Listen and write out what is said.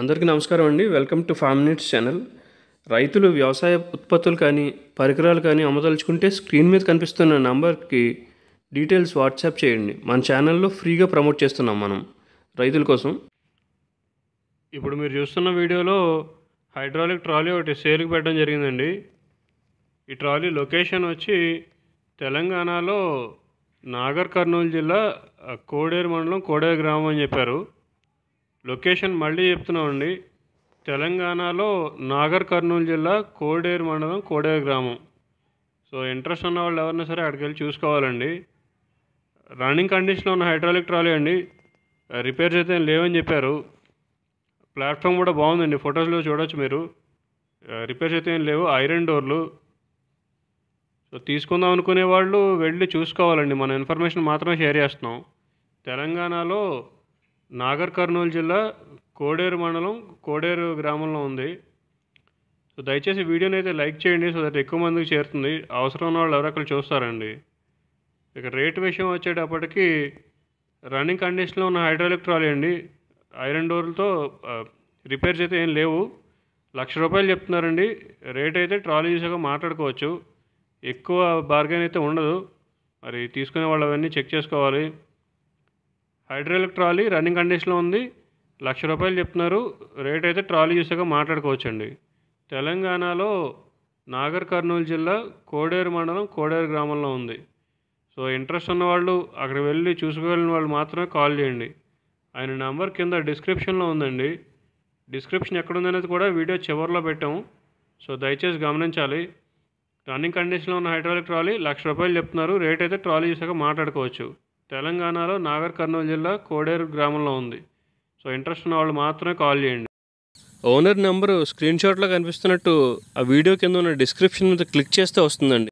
అందరికీ నమస్కారం అండి welcome to five minutes channel రైతులు వ్యవసాయ ఉత్పత్తులు కానీ పరికరాలు కానీ అమ్మదలుచుకుంటే స్క్రీన్ మీద కనిపిస్తున్న నంబర్కి డీటెయిల్స్ వాట్సాప్ చేయండి మన ఛానల్లో ఫ్రీగా ప్రమోట్ చేస్తున్నాం మనం రైతుల కోసం ఇప్పుడు మీరు చూస్తున్న వీడియోలో హైడ్రాలిక్ ట్రాలీ ఒకటి సేల్కి పెట్టడం జరిగిందండి ఈ ట్రాలీ లొకేషన్ వచ్చి తెలంగాణలో నాగర్ కర్నూలు జిల్లా కోడేరు మండలం కోడేరు గ్రామం అని చెప్పారు లొకేషన్ మళ్ళీ చెప్తున్నామండి తెలంగాణలో నాగర్ కర్నూలు జిల్లా కోడేరు మండలం కోడేరు గ్రామం సో ఇంట్రెస్ట్ ఉన్న వాళ్ళు ఎవరైనా సరే అక్కడికి వెళ్ళి చూసుకోవాలండి రన్నింగ్ కండిషన్లో ఉన్న హైడ్రాలిక్ ట్రాలీ అండి రిపేర్స్ అయితే లేవని చెప్పారు ప్లాట్ఫామ్ కూడా బాగుందండి ఫొటోస్లో చూడొచ్చు మీరు రిపేర్స్ అయితే ఏం లేవు ఐరన్ డోర్లు సో తీసుకుందాం అనుకునే వాళ్ళు వెళ్ళి చూసుకోవాలండి మన ఇన్ఫర్మేషన్ మాత్రమే షేర్ చేస్తున్నాం తెలంగాణలో నాగర్ కర్నూలు జిల్లా కోడేరు మండలం కోడేరు గ్రామంలో ఉంది సో దయచేసి వీడియోని అయితే లైక్ చేయండి సో దట్ ఎక్కువ మందికి చేరుతుంది అవసరం ఉన్న వాళ్ళు ఎవరొకరు చూస్తారండి ఇక రేట్ విషయం వచ్చేటప్పటికి రన్నింగ్ కండిషన్లో ఉన్న హైడ్రాలిక్ ట్రాలీ అండి ఐరన్ డోర్లతో రిపేర్స్ అయితే ఏం లేవు లక్ష రూపాయలు చెప్తున్నారండి రేట్ అయితే ట్రాలీ చూసాక మాట్లాడుకోవచ్చు ఎక్కువ బార్గెన్ అయితే ఉండదు మరి తీసుకునే వాళ్ళు అవన్నీ చెక్ చేసుకోవాలి హైడ్రాలిక్ ట్రాలీ రన్నింగ్ కండిషన్లో ఉంది లక్ష రూపాయలు చెప్తున్నారు రేట్ అయితే ట్రాలీ చూసాక మాట్లాడుకోవచ్చండి తెలంగాణలో నాగర్ కర్నూలు జిల్లా కోడేరు మండలం కోడేరు గ్రామంలో ఉంది సో ఇంట్రెస్ట్ ఉన్నవాళ్ళు అక్కడికి వెళ్ళి చూసుకోగలిగిన వాళ్ళు మాత్రమే కాల్ చేయండి ఆయన నెంబర్ కింద డిస్క్రిప్షన్లో ఉందండి డిస్క్రిప్షన్ ఎక్కడుందనేది కూడా వీడియో చివరిలో పెట్టాము సో దయచేసి గమనించాలి రన్నింగ్ కండిషన్లో ఉన్న హైడ్రాలిక్ ట్రాలీ లక్ష రూపాయలు చెప్తున్నారు రేట్ అయితే ట్రాలీ చూసాక మాట్లాడుకోవచ్చు తెలంగాణలో నాగర్ కర్నూలు జిల్లా కోడేరు గ్రామంలో ఉంది సో ఇంట్రెస్ట్ ఉన్న వాళ్ళు మాత్రమే కాల్ చేయండి ఓనర్ నెంబరు స్క్రీన్ షాట్లో కనిపిస్తున్నట్టు ఆ వీడియో కింద ఉన్న డిస్క్రిప్షన్ మీద క్లిక్ చేస్తే వస్తుందండి